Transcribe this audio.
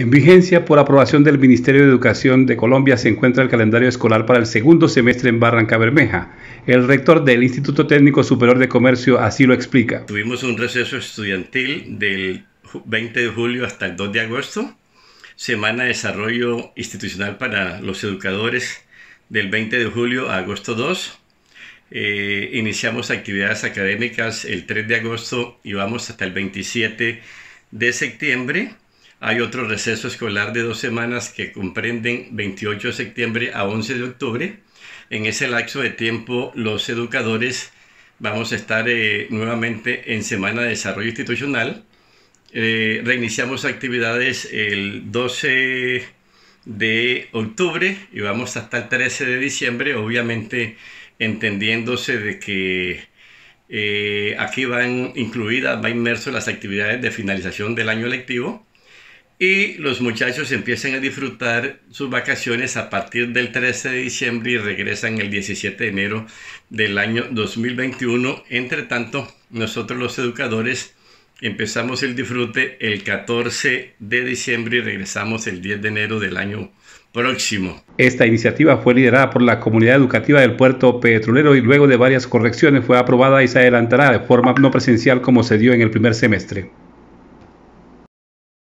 En vigencia por aprobación del Ministerio de Educación de Colombia se encuentra el calendario escolar para el segundo semestre en Barranca Bermeja. El rector del Instituto Técnico Superior de Comercio así lo explica. Tuvimos un receso estudiantil del 20 de julio hasta el 2 de agosto, semana de desarrollo institucional para los educadores del 20 de julio a agosto 2. Eh, iniciamos actividades académicas el 3 de agosto y vamos hasta el 27 de septiembre. Hay otro receso escolar de dos semanas que comprenden 28 de septiembre a 11 de octubre. En ese lapso de tiempo los educadores vamos a estar eh, nuevamente en Semana de Desarrollo Institucional. Eh, reiniciamos actividades el 12 de octubre y vamos hasta el 13 de diciembre, obviamente entendiéndose de que eh, aquí van incluidas, va inmerso las actividades de finalización del año lectivo y los muchachos empiezan a disfrutar sus vacaciones a partir del 13 de diciembre y regresan el 17 de enero del año 2021. Entre tanto, nosotros los educadores empezamos el disfrute el 14 de diciembre y regresamos el 10 de enero del año próximo. Esta iniciativa fue liderada por la comunidad educativa del puerto petrolero y luego de varias correcciones fue aprobada y se adelantará de forma no presencial como se dio en el primer semestre.